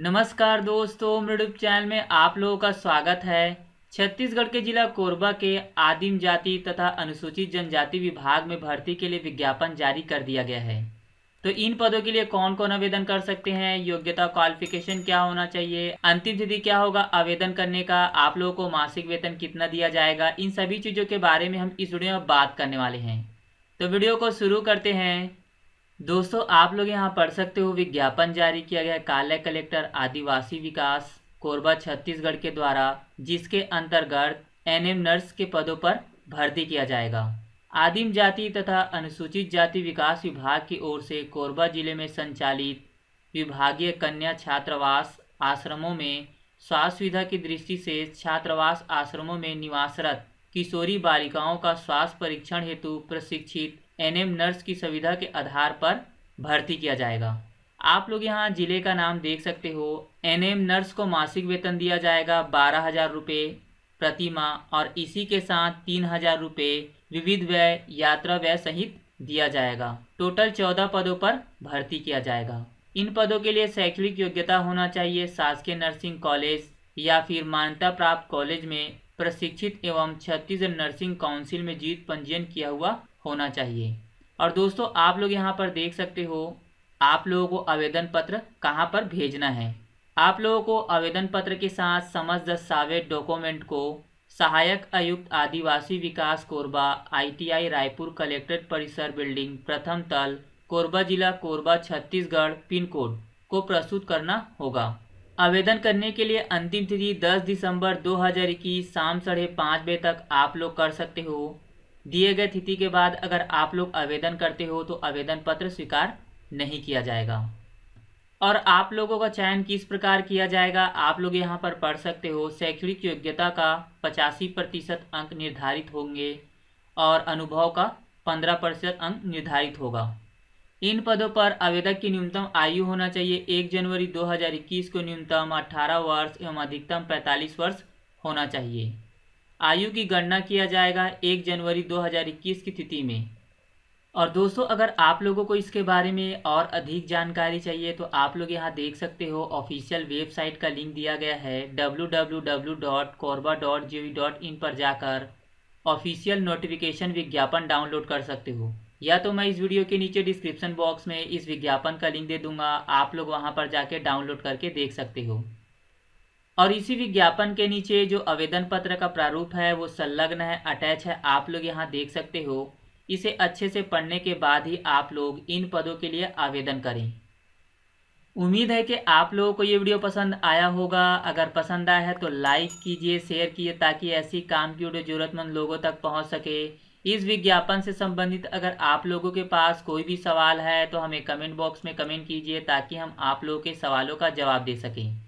नमस्कार दोस्तों मृडुप चैनल में आप लोगों का स्वागत है छत्तीसगढ़ के जिला कोरबा के आदिम जाति तथा अनुसूचित जनजाति विभाग में भर्ती के लिए विज्ञापन जारी कर दिया गया है तो इन पदों के लिए कौन कौन आवेदन कर सकते हैं योग्यता क्वालिफिकेशन क्या होना चाहिए अंतिम तिथि क्या होगा आवेदन करने का आप लोगों को मासिक वेतन कितना दिया जाएगा इन सभी चीज़ों के बारे में हम इस वीडियो में बात करने वाले हैं तो वीडियो को शुरू करते हैं दोस्तों आप लोग यहाँ पढ़ सकते हो विज्ञापन जारी किया गया काले कलेक्टर आदिवासी विकास कोरबा छत्तीसगढ़ के द्वारा जिसके अंतर्गत एनएम नर्स के पदों पर भर्ती किया जाएगा आदिम जाति तथा अनुसूचित जाति विकास विभाग की ओर से कोरबा जिले में संचालित विभागीय कन्या छात्रावास आश्रमों में स्वास्थ्य सुविधा की दृष्टि से छात्रावास आश्रमों में निवासरत किशोरी बालिकाओं का स्वास्थ्य परीक्षण हेतु प्रशिक्षित एनएम नर्स की सुविधा के आधार पर भर्ती किया जाएगा आप लोग यहाँ ज़िले का नाम देख सकते हो एनएम नर्स को मासिक वेतन दिया जाएगा बारह हज़ार रुपये प्रति माह और इसी के साथ तीन हज़ार रुपये विविध व्यय यात्रा व्यय सहित दिया जाएगा टोटल चौदह पदों पर भर्ती किया जाएगा इन पदों के लिए शैक्षणिक योग्यता होना चाहिए शासकीय नर्सिंग कॉलेज या फिर मान्यता प्राप्त कॉलेज में प्रशिक्षित एवं छत्तीसगढ़ नर्सिंग काउंसिल में जीत पंजीयन किया हुआ होना चाहिए और दोस्तों आप लोग यहाँ पर देख सकते हो आप लोगों को आवेदन पत्र कहाँ पर भेजना है आप लोगों को आवेदन पत्र के साथ समझ दस्तावेज डॉक्यूमेंट को सहायक आयुक्त आदिवासी विकास कोरबा आईटीआई रायपुर कलेक्ट्रेट परिसर बिल्डिंग प्रथम तल कोरबा जिला कोरबा छत्तीसगढ़ पिन कोड को प्रस्तुत करना होगा आवेदन करने के लिए अंतिम तिथि 10 दिसंबर 2021 शाम साढ़े पाँच बजे तक आप लोग कर सकते हो दिए गए तिथि के बाद अगर आप लोग आवेदन करते हो तो आवेदन पत्र स्वीकार नहीं किया जाएगा और आप लोगों का चयन किस प्रकार किया जाएगा आप लोग यहाँ पर पढ़ सकते हो शैक्षणिक योग्यता का पचासी प्रतिशत अंक निर्धारित होंगे और अनुभव का पंद्रह प्रतिशत अंक निर्धारित होगा इन पदों पर आवेदक की न्यूनतम आयु होना चाहिए एक जनवरी 2021 को न्यूनतम 18 वर्ष एवं अधिकतम 45 वर्ष होना चाहिए आयु की गणना किया जाएगा एक जनवरी 2021 की तिथि में और दोस्तों अगर आप लोगों को इसके बारे में और अधिक जानकारी चाहिए तो आप लोग यहाँ देख सकते हो ऑफिशियल वेबसाइट का लिंक दिया गया है www.corba.gov.in पर जाकर ऑफिशियल नोटिफिकेशन विज्ञापन डाउनलोड कर सकते हो या तो मैं इस वीडियो के नीचे डिस्क्रिप्शन बॉक्स में इस विज्ञापन का लिंक दे दूंगा आप लोग वहाँ पर जाके डाउनलोड करके देख सकते हो और इसी विज्ञापन के नीचे जो आवेदन पत्र का प्रारूप है वो संलग्न है अटैच है आप लोग यहाँ देख सकते हो इसे अच्छे से पढ़ने के बाद ही आप लोग इन पदों के लिए आवेदन करें उम्मीद है कि आप लोगों को ये वीडियो पसंद आया होगा अगर पसंद आया है तो लाइक कीजिए शेयर कीजिए ताकि ऐसी काम की वीडियो जरूरतमंद लोगों तक पहुंच सके इस विज्ञापन से संबंधित अगर आप लोगों के पास कोई भी सवाल है तो हमें कमेंट बॉक्स में कमेंट कीजिए ताकि हम आप लोगों के सवालों का जवाब दे सकें